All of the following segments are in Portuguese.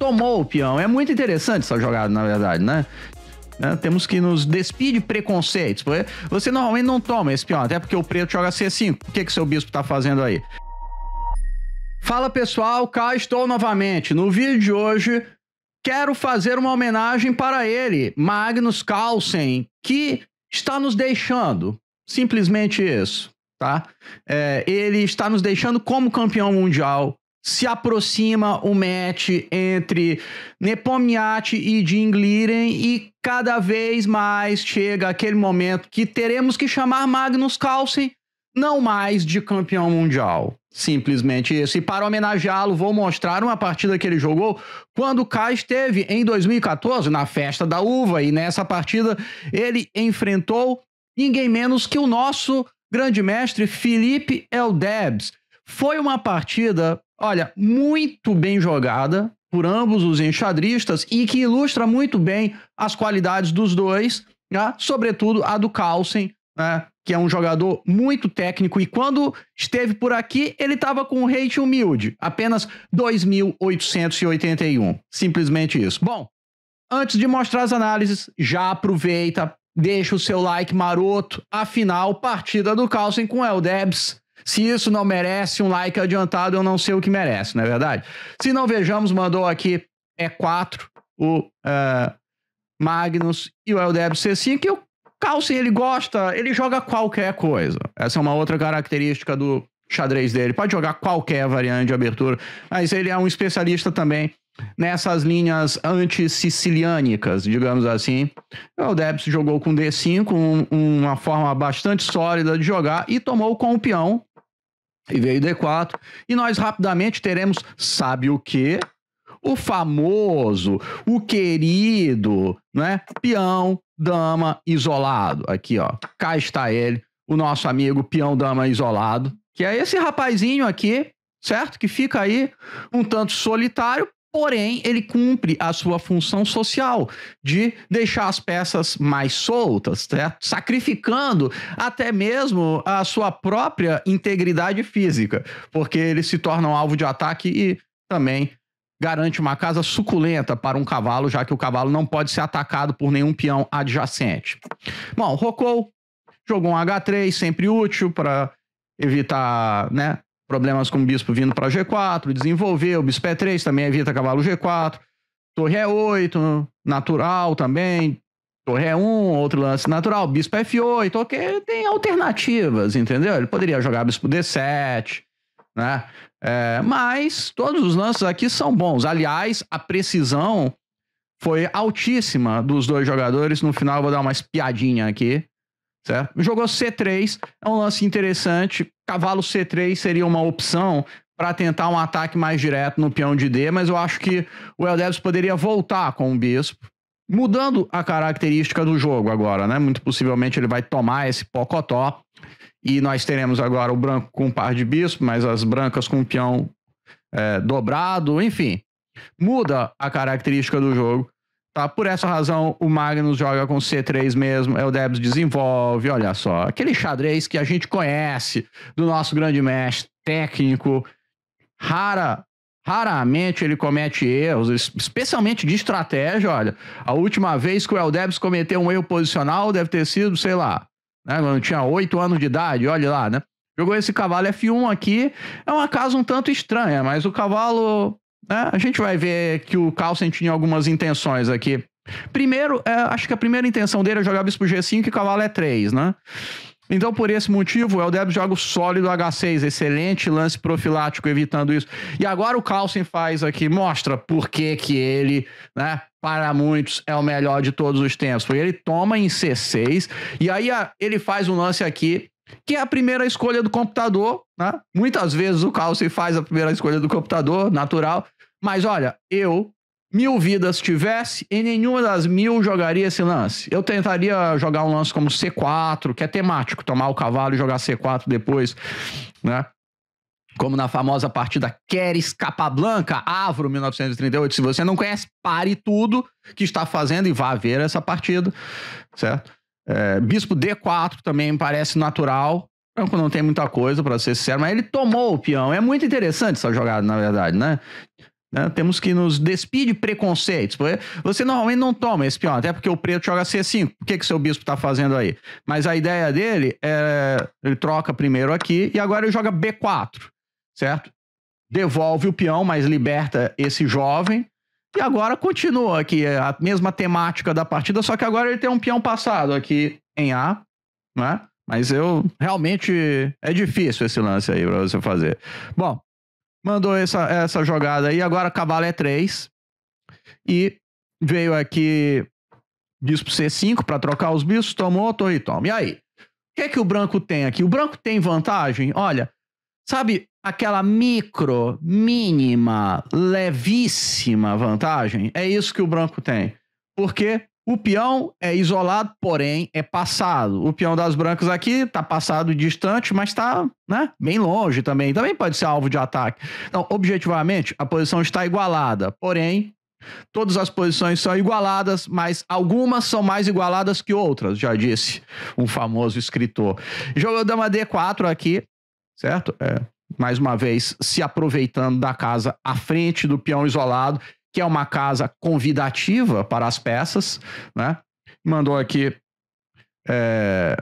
tomou o peão. É muito interessante essa jogada, na verdade, né? né? Temos que nos despir de preconceitos. Você normalmente não toma esse peão, até porque o preto joga C5. O que, que seu bispo tá fazendo aí? Fala pessoal, cá estou novamente. No vídeo de hoje, quero fazer uma homenagem para ele, Magnus Carlsen, que está nos deixando. Simplesmente isso, tá? É, ele está nos deixando como campeão mundial se aproxima o match entre Nepomniachtchi e Jim Liren e cada vez mais chega aquele momento que teremos que chamar Magnus Carlsen não mais de campeão mundial. Simplesmente isso. E para homenageá-lo, vou mostrar uma partida que ele jogou quando o Kai esteve em 2014 na festa da uva. E nessa partida ele enfrentou ninguém menos que o nosso grande mestre Felipe Eldebs. Foi uma partida Olha, muito bem jogada por ambos os enxadristas e que ilustra muito bem as qualidades dos dois, né? sobretudo a do Carlsen, né? que é um jogador muito técnico e quando esteve por aqui, ele estava com um rate humilde, apenas 2.881. Simplesmente isso. Bom, antes de mostrar as análises, já aproveita, deixa o seu like maroto. Afinal, partida do Carlsen com o Eldebs se isso não merece um like adiantado, eu não sei o que merece, não é verdade? Se não vejamos, mandou aqui E4, é o uh, Magnus e o Eldeb C5. o Carlsen, ele gosta, ele joga qualquer coisa. Essa é uma outra característica do xadrez dele. Pode jogar qualquer variante de abertura, mas ele é um especialista também nessas linhas anti-siciliânicas, digamos assim. O Debs jogou com D5, um, uma forma bastante sólida de jogar, e tomou com o peão, e veio D4. E nós rapidamente teremos, sabe o quê? O famoso, o querido, né? Peão, dama, isolado. Aqui, ó. Cá está ele, o nosso amigo peão, dama, isolado. Que é esse rapazinho aqui, certo? Que fica aí um tanto solitário, Porém, ele cumpre a sua função social de deixar as peças mais soltas, certo? Né? sacrificando até mesmo a sua própria integridade física, porque eles se tornam alvo de ataque e também garante uma casa suculenta para um cavalo, já que o cavalo não pode ser atacado por nenhum peão adjacente. Bom, Rocou jogou um H3, sempre útil para evitar né, problemas com o bispo vindo para G4, desenvolveu, o bispo E3 é também evita cavalo G4, torre E8, é natural também, torre E1, é outro lance natural, bispo F8, ok, tem alternativas, entendeu? Ele poderia jogar bispo D7, né? É, mas todos os lances aqui são bons. Aliás, a precisão foi altíssima dos dois jogadores. No final, eu vou dar uma espiadinha aqui certo? Jogou C3, é um lance interessante. Cavalo C3 seria uma opção para tentar um ataque mais direto no peão de D, mas eu acho que o Eldeves poderia voltar com o bispo, mudando a característica do jogo agora, né? Muito possivelmente ele vai tomar esse pocotó e nós teremos agora o branco com um par de bispo, mas as brancas com um peão é, dobrado, enfim. Muda a característica do jogo. Tá, por essa razão, o Magnus joga com C3 mesmo, é o Debs desenvolve, olha só, aquele xadrez que a gente conhece do nosso grande mestre técnico. Rara, raramente ele comete erros, especialmente de estratégia, olha. A última vez que o El cometeu um erro posicional deve ter sido, sei lá, né, quando tinha 8 anos de idade, olha lá, né? Jogou esse cavalo F1 aqui, é uma casa um tanto estranha, é, mas o cavalo é, a gente vai ver que o Carlsen tinha algumas intenções aqui. Primeiro, é, acho que a primeira intenção dele é jogar bispo G5 e cavalo E3, né? Então, por esse motivo, o Eldebs joga o sólido H6, excelente lance profilático evitando isso. E agora o Carlsen faz aqui, mostra por que que ele, né, para muitos é o melhor de todos os tempos. Ele toma em C6 e aí a, ele faz um lance aqui que é a primeira escolha do computador, né? Muitas vezes o se faz a primeira escolha do computador, natural. Mas olha, eu, mil vidas tivesse, em nenhuma das mil jogaria esse lance. Eu tentaria jogar um lance como C4, que é temático, tomar o cavalo e jogar C4 depois, né? Como na famosa partida Queres Capablanca, Avro 1938. Se você não conhece, pare tudo que está fazendo e vá ver essa partida, certo? É, bispo D4 também me parece natural. Franco não tem muita coisa, para ser sincero, mas ele tomou o peão. É muito interessante essa jogada, na verdade, né? né? Temos que nos despir de preconceitos. Você normalmente não toma esse peão, até porque o preto joga C5. O que, que seu bispo está fazendo aí? Mas a ideia dele é. Ele troca primeiro aqui e agora ele joga B4, certo? Devolve o peão, mas liberta esse jovem. E agora continua aqui a mesma temática da partida, só que agora ele tem um peão passado aqui em A, né? Mas eu realmente é difícil esse lance aí para você fazer. Bom, mandou essa, essa jogada aí, agora cavalo é 3 e veio aqui bispo C5 para trocar os bispos, tomou, torre toma. E aí? O que é que o branco tem aqui? O branco tem vantagem? Olha, Sabe aquela micro, mínima, levíssima vantagem? É isso que o branco tem. Porque o peão é isolado, porém é passado. O peão das brancas aqui tá passado distante, mas tá né, bem longe também. Também pode ser alvo de ataque. Então, objetivamente, a posição está igualada. Porém, Todas as posições são igualadas, mas algumas são mais igualadas que outras, já disse um famoso escritor. Jogou dama D4 aqui, certo? É, mais uma vez, se aproveitando da casa à frente do peão isolado, que é uma casa convidativa para as peças, né? Mandou aqui. É...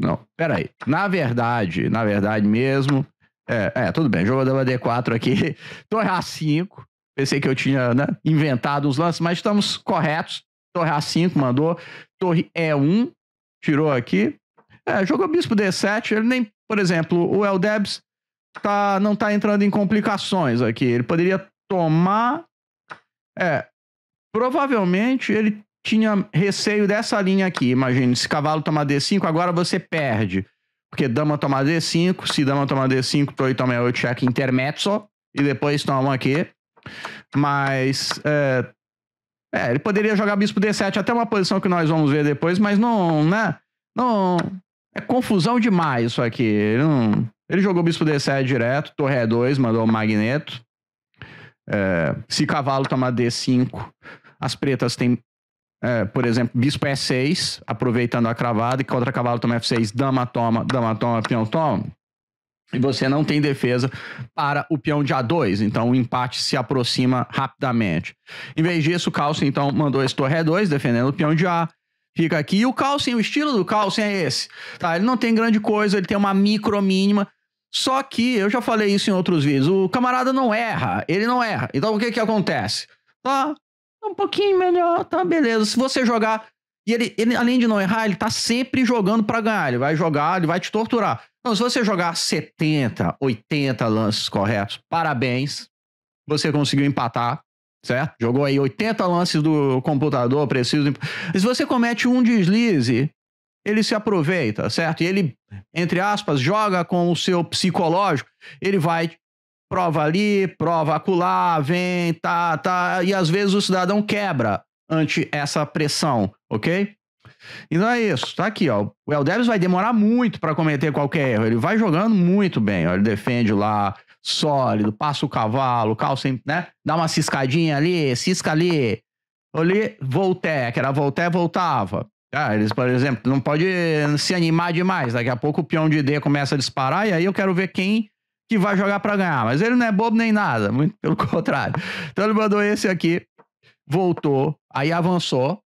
Não, peraí. Na verdade, na verdade mesmo. É, é tudo bem, jogo da D4 aqui. Torre A5. Pensei que eu tinha né, inventado os lances, mas estamos corretos. Torre A5 mandou. Torre E1. Tirou aqui. É, jogou bispo D7, ele nem por exemplo, o Eldebs tá, não está entrando em complicações aqui. Ele poderia tomar. É, provavelmente ele tinha receio dessa linha aqui. Imagina, se cavalo tomar D5, agora você perde. Porque dama tomar D5, se dama tomar D5, torre toma é o check intermezzo, e depois toma aqui. Mas, é, é, ele poderia jogar bispo D7, até uma posição que nós vamos ver depois, mas não, né? Não, é confusão demais isso aqui. Ele, não... ele jogou bispo D7 direto, torre E2, mandou o magneto. É, se cavalo toma D5, as pretas têm, é, por exemplo, bispo E6, aproveitando a cravada, e contra cavalo toma F6, dama toma, dama toma, peão toma. E você não tem defesa para o peão de A2, então o empate se aproxima rapidamente. Em vez disso, o Carlsen então mandou esse torre E2, defendendo o peão de A, Fica aqui. E o Carlsen, o estilo do Carlsen é esse. Tá, ele não tem grande coisa, ele tem uma micro mínima. Só que, eu já falei isso em outros vídeos, o camarada não erra, ele não erra. Então o que que acontece? Tá um pouquinho melhor, tá beleza. Se você jogar e ele, ele, além de não errar, ele tá sempre jogando para ganhar. Ele vai jogar, ele vai te torturar. Então, se você jogar 70, 80 lances corretos, parabéns. Você conseguiu empatar certo? Jogou aí 80 lances do computador preciso. Se você comete um deslize, ele se aproveita, certo? E ele, entre aspas, joga com o seu psicológico, ele vai prova ali, prova acolá, vem, tá, tá, e às vezes o cidadão quebra ante essa pressão, ok? Então é isso, tá aqui, ó. O Eldeves vai demorar muito para cometer qualquer erro. Ele vai jogando muito bem, ó. Ele defende lá, sólido, passa o cavalo, calça, né? Dá uma ciscadinha ali, cisca ali. Ali, volté, que era volté, voltava. Ah, eles, por exemplo, não pode se animar demais. Daqui a pouco o peão de D começa a disparar e aí eu quero ver quem que vai jogar para ganhar. Mas ele não é bobo nem nada, muito pelo contrário. Então ele mandou esse aqui, voltou, aí avançou,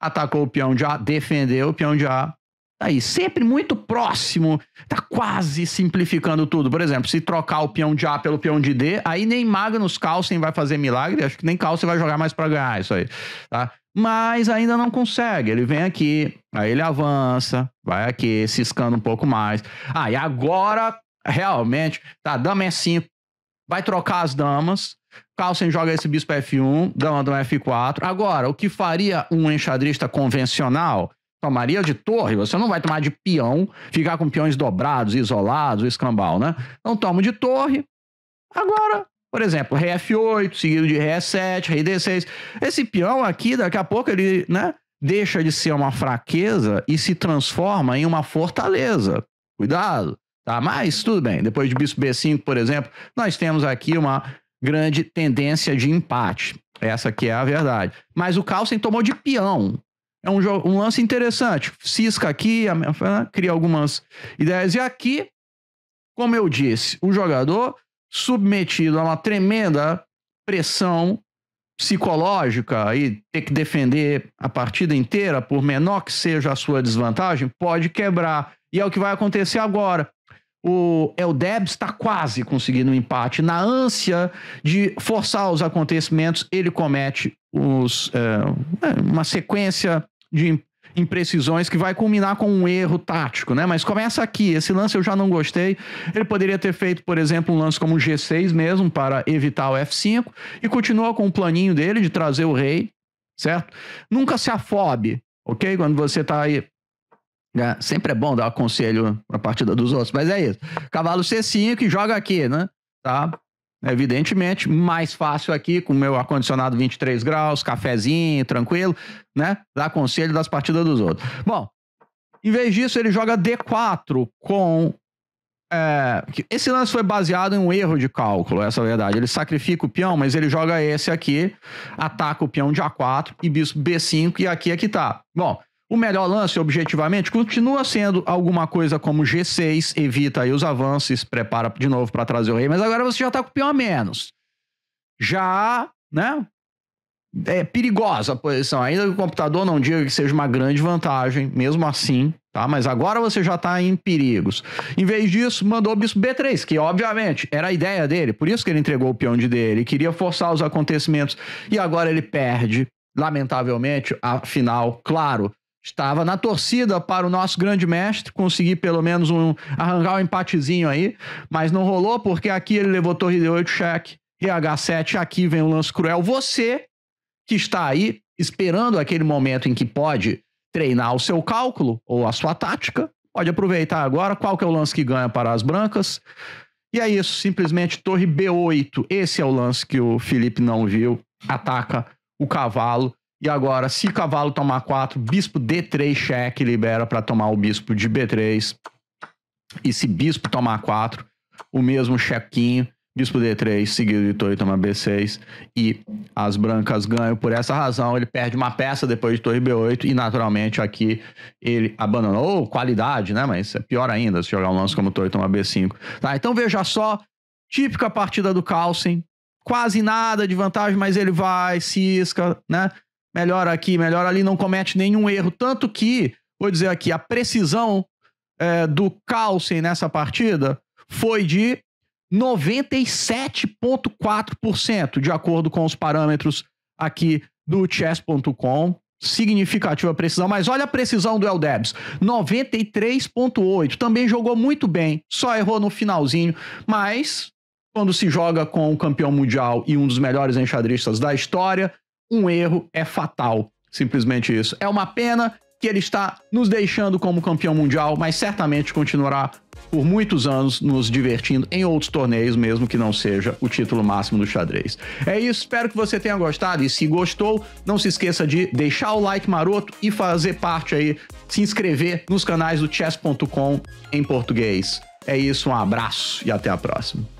atacou o peão de A, defendeu o peão de A, Tá aí, sempre muito próximo, tá quase simplificando tudo. Por exemplo, se trocar o peão de A pelo peão de D, aí nem Magnus Carlsen vai fazer milagre, acho que nem Carlsen vai jogar mais para ganhar isso aí, tá? Mas ainda não consegue. Ele vem aqui, aí ele avança, vai aqui, ciscando um pouco mais. Ah, e agora realmente, tá, dama E5, é vai trocar as damas. Carlsen joga esse bispo F1, dama dama F4. Agora, o que faria um enxadrista convencional? Tomaria de torre, você não vai tomar de peão, ficar com peões dobrados, isolados, escambau, né? Então tomo de torre. Agora, por exemplo, rei F8, seguido de rei E7, rei D6. Esse peão aqui, daqui a pouco, ele né, deixa de ser uma fraqueza e se transforma em uma fortaleza. Cuidado, tá? Mas tudo bem, depois de bispo B5, por exemplo, nós temos aqui uma grande tendência de empate. Essa que é a verdade. Mas o Carlsen tomou de peão. É um, um lance interessante. Cisca aqui, cria algumas ideias. E aqui, como eu disse, o jogador submetido a uma tremenda pressão psicológica e ter que defender a partida inteira, por menor que seja a sua desvantagem, pode quebrar. E é o que vai acontecer agora. O Eldebs está quase conseguindo um empate. Na ânsia de forçar os acontecimentos, ele comete os, eh, é, uma sequência de imprecisões que vai culminar com um erro tático, né? Mas começa aqui, esse lance eu já não gostei. Ele poderia ter feito, por exemplo, um lance como o G6 mesmo para evitar o F5 e continua com o planinho dele de trazer o rei, certo? Nunca se afobe, OK? Quando você tá aí é, sempre é bom dar um conselho na partida dos outros, mas é isso. Cavalo C5 e joga aqui, né? Tá? Evidentemente, mais fácil aqui com meu ar-condicionado 23 graus, cafezinho, tranquilo, né? Dá conselho das partidas dos outros. Bom, em vez disso, ele joga D4 com. É, esse lance foi baseado em um erro de cálculo, essa é a verdade. Ele sacrifica o peão, mas ele joga esse aqui, ataca o peão de A4 e bispo B5, e aqui é que tá. Bom, o melhor lance, objetivamente, continua sendo alguma coisa como G6, evita aí os avanços, prepara de novo para trazer o rei, mas agora você já está com o peão a menos. Já, né? É perigosa a posição. Ainda que o computador não diga que seja uma grande vantagem, mesmo assim, tá? Mas agora você já está em perigos. Em vez disso, mandou o bispo B3, que obviamente era a ideia dele, por isso que ele entregou o peão de dele, queria forçar os acontecimentos e agora ele perde, lamentavelmente, a final, claro Estava na torcida para o nosso grande mestre conseguir pelo menos um arranjar um empatezinho aí, mas não rolou porque aqui ele levou torre de 8 cheque, RH7, aqui vem o lance cruel. Você que está aí esperando aquele momento em que pode treinar o seu cálculo ou a sua tática, pode aproveitar agora qual que é o lance que ganha para as brancas. E é isso, simplesmente torre B8. Esse é o lance que o Felipe não viu, ataca o cavalo e agora, se cavalo tomar 4, bispo D3 cheque libera para tomar o bispo de B3. E se bispo tomar 4, o mesmo chequinho, bispo D3 seguido de torre toma B6. E as brancas ganham. Por essa razão, ele perde uma peça depois de torre B8. E naturalmente aqui ele abandonou qualidade, né? Mas é pior ainda se jogar um lance como torre toma B5. Tá, então veja só, típica partida do Carlsen. Quase nada de vantagem, mas ele vai, cisca, né? melhor aqui, melhor ali, não comete nenhum erro. Tanto que, vou dizer aqui, a precisão é, do Carlsen nessa partida foi de 97,4%, de acordo com os parâmetros aqui do chess.com. Significativa precisão, mas olha a precisão do Eldebs: 93,8. Também jogou muito bem, só errou no finalzinho, mas quando se joga com o campeão mundial e um dos melhores enxadristas da história, um erro é fatal. Simplesmente isso. É uma pena que ele está nos deixando como campeão mundial, mas certamente continuará por muitos anos nos divertindo em outros torneios, mesmo que não seja o título máximo do xadrez. É isso, espero que você tenha gostado e se gostou, não se esqueça de deixar o like maroto e fazer parte aí, se inscrever nos canais do chess.com em português. É isso, um abraço e até a próxima.